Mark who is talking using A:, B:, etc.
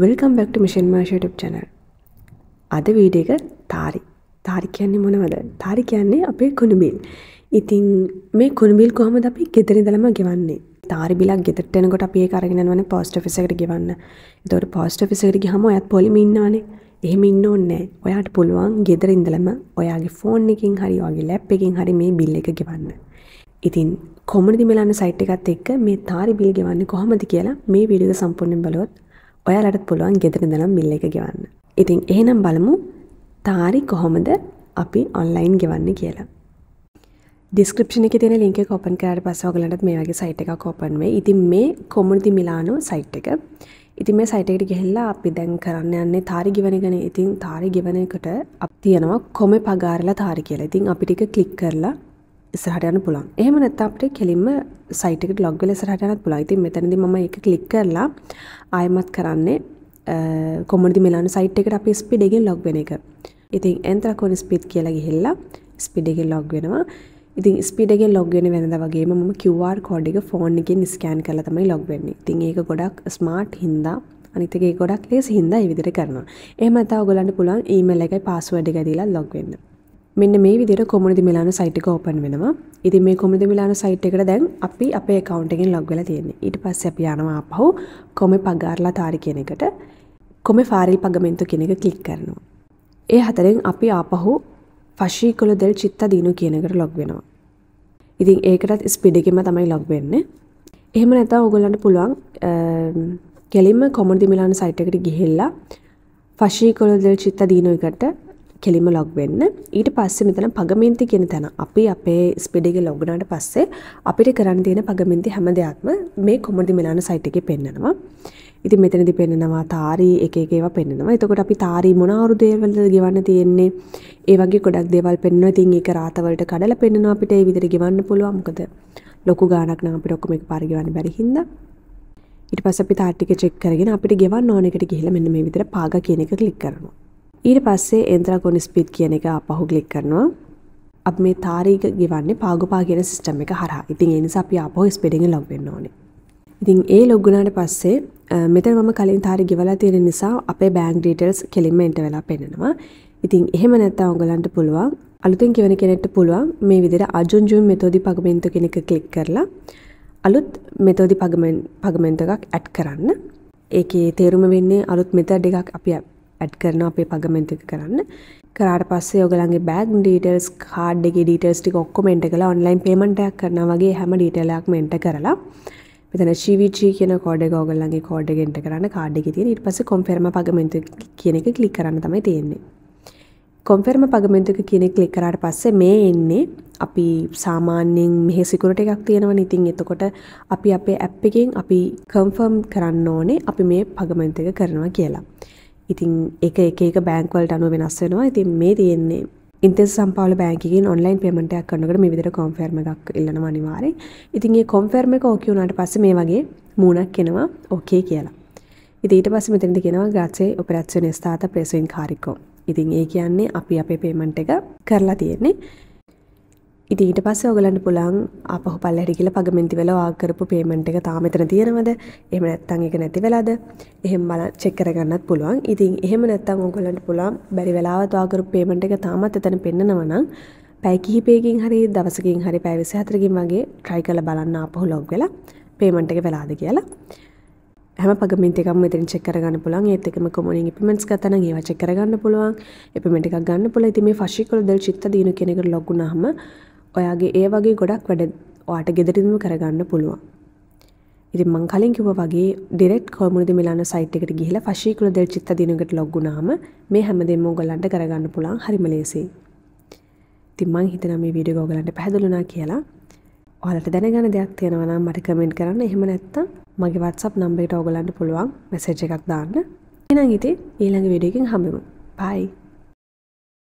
A: Welcome back to mission මාර්ෂටප් channel අද video එක තාරි තාරි කියන්නේ මොනවද තාරි කියන්නේ අපේ කුණුබිල් ඉතින් මේ කුණුබිල් කොහමද අපි ගෙදර ඉඳලම ගෙවන්නේ තාරි බිලක් ගෙදරට එනකොට අපි ඒක අරගෙන යනවනේ පෝස්ට් ඔෆිස් එකට ගෙවන්න එතකොට පෝස්ට් ඔෆිස් එකට ගියහම ඔයත් පොලිම ඉන්නවනේ එහෙම ඉන්න ඕනේ ඔයාට පුළුවන් ගෙදර ඉඳලම ඔයාගේ ෆෝන් එකකින් හරි ඔයාගේ ලැප් එකකින් හරි මේ බිල් එක ගෙවන්න ඉතින් කොමඩි මෙලන්න සයිට් එකත් එක්ක මේ තාරි බිල් ගෙවන්නේ කොහොමද කියලා මේ වීඩියෝ සම්පූර්ණයෙන් බලුවොත් ඔයාලට පුළුවන් ගෙදර දනම් මිල්ල එක ගෙවන්න. ඉතින් එහෙනම් බලමු තාරි කොහොමද අපි ඔන්ලයින් ගෙවන්න කියලා. ඩිස්ක්‍රපෂණ එක තියෙන ලින්ක කොපන් කරට පස්සෝගලටත් මේ වගේ සයිට් එක කෝපන් වේ ඉතින් මේ කොමුණති මිලානු සයිට් එක ඉතින් මේ සයිටකට ගෙහිල්ලා අපි දැන් කරන්න යන්නේ තාරි ගෙවනගෙන ඉතින් තාරි ගෙවන එකට අප තියෙනවා කොම පගාරලා තාරි කියලා ඉතින් අපිටික කලික් කරලා ඉස්සරහට යන්න පුළුවන්. එහෙම නැත්නම් අපිට කෙලින්ම සයිට් එකට log වෙලා ඉස්සරහට යන්නත් පුළුවන්. ඉතින් මෙතනදී මම ඒක ක්ලික් කරලා ආයෙමත් කරන්නේ කොමඩි මිලාන සයිට් එකට අපි ස්පීඩ් එකෙන් log වෙන එක. ඉතින් එන්ත්‍රාකෝන ස්පීඩ් කියලා ගිහිල්ලා ස්පීඩ් එකෙන් log වෙනවා. ඉතින් ස්පීඩ් එකෙන් log වෙන වෙනදා වගේම මම QR code එක ෆෝන් එකෙන් ස්කෑන් කරලා තමයි log වෙන්නේ. ඉතින් ඒක ගොඩක් ස්මාර්ට් හින්දා අනිත් එක ගොඩක් ලේසි හින්දා ඒ විදිහට කරනවා. එහෙම නැත්නම් ඔයගොල්ලන්ට පුළුවන් ඊමේල් එකයි පාස්වර්ඩ් එක දීලා log වෙන්න. මෙන්න මේ විදිහට කොමුනිදි මිලානෝ සයිට් එක ඕපන් වෙනවා. ඉතින් මේ කොමුනිදි මිලානෝ සයිට් එකට දැන් අපි අපේ account එකෙන් log වෙලා තියෙන්නේ. ඊට පස්සේ අපි යනවා ආපහු කොමෙ පගාරලා තාරි කියන එකට කොමෙ ෆාරිල් පගමෙන්තු කියන එක ක්ලික් කරනවා. ඒ හතරෙන් අපි ආපහු ෆෂීකොල දෙල් චිත්ත දිනු කියන එකට log වෙනවා. ඉතින් ඒකටත් ස්පීඩ් එකෙන්ම තමයි log වෙන්නේ. එහෙම නැත්නම් ඕගොල්ලන්ට පුළුවන් කෙලින්ම කොමුනිදි මිලානෝ සයිට් එකට ගිහිල්ලා ෆෂීකොල දෙල් චිත්ත දිනු එකට කෙලිම ලොග් වෙන්න ඊට පස්සේ මෙතන පගමින්ති කියන තැන අපි අපේ ස්පිඩ් එක ලොග් වුණාට පස්සේ අපිට කරන්න තියෙන පගමින්ති හැම දෙයක්ම මේ කොමඩි මිලාන සයිට් එකේ පෙන්නනවා. ඉතින් මෙතනදි පෙන්නනවා තාරී එක එක ඒවා පෙන්නනවා. එතකොට අපි තාරී මොන ආරුදේවලද ගෙවන්න තියෙන්නේ? ඒ වගේ ගොඩක් දේවල් පෙන්නනවා. ඉතින් ඒක රාතවලට කඩලා පෙන්නනවා අපිට ඒ විදිහට ගෙවන්න පුළුවන්. මොකද ලොකු ගාණක් නම් අපිට ඔක්කොම එකපාර ගෙවන්න බැරි හින්දා. ඊට පස්සේ අපි තාට් එක චෙක් කරගෙන අපිට ගෙවන්න ඕන එකට ගිහිල්ලා මෙන්න මේ විදිහට පාගා කියන එක ක්ලික් කරනවා. ඊට පස්සේ එන්ත්‍රා ගොනි ස්පීඩ් කියන එක අපහු ක්ලික් කරනවා අප මේ තාරීක ගෙවන්නේ පාගපා කියෙන සිිටම එක හර ඉතින් එනිසා අපි අපෝ ස්පෙඩිග ලොගවෙන්න ඕන ඉතින් ඒ ලොග්ගුණට පස්සේ මෙත මම කලින් තාරි ගෙවලා තියෙන නිසා අපේ බෑන්ක් ඩීටල්ස් කෙලින්ම එට වෙලා පෙනෙනවා ඉතින් එහෙම නැත්තා ඔගලන්ට පුළුවන් අලුතින් කෙවන කෙනෙට පුළුවන් මේ විදිර අජුන්ජුම් මෙතෝදි පගමෙන්තු කෙනෙක කලික් කරලා අලුත් මෙතෝදි පගමෙන්ටකක් ඇට් කරන්න ඒක තේරුම වෙන්නේ අලුත් මෙත ඩිකක් අපි ඇඩ් කරන අපේ පගමෙන්ට එක කරන්න කරාට පස්සේ ඔගලන්ගේ බෑග් ඩීටල්ස් කාඩ්ගේ ඩීටල්ස්ටි ඔක්කොමෙන්ට කළ ඔන්ලයින් පේමටයක් කරන වගේ හැම ඩීටලයක් මෙන්ට කරලා මෙතන ශීවිචී කියන කෝඩ ගෝගල්ලන්ගේ කෝඩ්ගෙන්ට කරන්න කාඩ්ඩි තියෙන ඉට පස කොම්ෆෙර්ම පගමෙන්තු කියන එක කලික් කරන්න තමයි තියෙන්නේ. කොම්ෆෙර්ම පගමෙන්තුක කියන කලික් කරාට පස්සේ මේ එන්නේ අපි සාමාන්‍යයෙන් මෙහෙ සිකුරට එකක් තියෙනව නිතින් එතකොට අපි අපේ ඇප් එකෙන් අපි කම්ෆර්ම් කරන්න ඕනේ අපි මේ පගමෙන්ත එක කරනවා කියලා. ඉතින් එක එක එක බෑංක්වලට අනුව වෙනස් වෙනවා ඉතින් මේ තියෙන්නේ ඉන්තෙ සම්පාල බෑකින් ඔන්ලයින් පේමටයක් කන්නකට මිවිදර කොම්ෆර්ම එකක් ඉල්ලනවා අනිවාරය ඉතින් ඒ කොම්ෆර්ම එක ඕකේ වුණාට පස්සේ මේ වගේ මූණක් එනවා ඕකේ කියලා ඉතින් ඊට පස්සේ මෙතනද කියනවා ග්‍රාසේ ඔපරේෂන් ස්ථාත ප්‍රෙසින් කාරිකෝ ඉතින් ඒ කියන්නේ අපි අපේ පේමන්ට් එක කරලා තියෙන්නේ ඉති ඊට පස්ස ඔගලන්න පුළන් අපහ පල් හරිකිල පගමෙන්ති වෙල ආකරපු පේමට් එක තාමතන තියෙනවද එම නැත්තං එක නැති වෙලාද එහෙම බල චෙක්කරගන්නත් පුළුවන් ඉතින් එහෙම නැත්තං ඔගලන්ට පුළන් බැරි වෙලාවත් ආකරු පේමට් එක තාමත් එතන පෙන්න්නනවනම් පැකිහිපේකින් හරි දවසකින් හරි පැවිසි හතරකින් වගේ ට්‍රයි කල බලන්න අපහු ලොග් වෙලා පේමට් එක වෙලාද කියලා හැම පගමින්තකම ඉතින් චෙක්කරගන්න පුළන් ඒත් එකම කොමනින් ඉපිමෙන්ට්ස් ගන්න ඒව චෙක්කරගන්න පුළුවන් ඉපිමෙන්ට් එකක් ගන්න පුළුවන් ඉතින් මේ ෆෂි කොළ දෙල් චිත්ත දිනු කෙනෙකුට ලොග් වුණාම ඔයාගේ ඒ වගේ ගොඩක් වැඩ ඔයාට ගෙදරිදිම කරගන්න පුළුවන්. ඉතින් මං කලින් කිව්වා වගේ ඩිරෙක්ට් කොමුනිටි මිලාන සයිට් එකට ගිහිලා ෆෂී කුල දෙල් චිත්ත දිනුවකට ලොග් වුණාම මේ හැමදේම ඔයගලන්ට කරගන්න පුළුවන් හරිම ලේසියි. ඉතින් මං හිතනවා මේ වීඩියෝ ඔයගලන්ට පැහැදිලි කියලා. ඔයාලට දැනගන්න දෙයක් තියෙනවා නම් මට කමෙන්ට් කරන්න. එහෙම නැත්නම් මගේ WhatsApp නම්බරයට ඔයගලන්ට පුළුවන් මැසේජ් එකක් දාන්න. එහෙනම් ඉතින් ඊළඟ වීඩියෝ එකෙන් හම්බෙමු. bye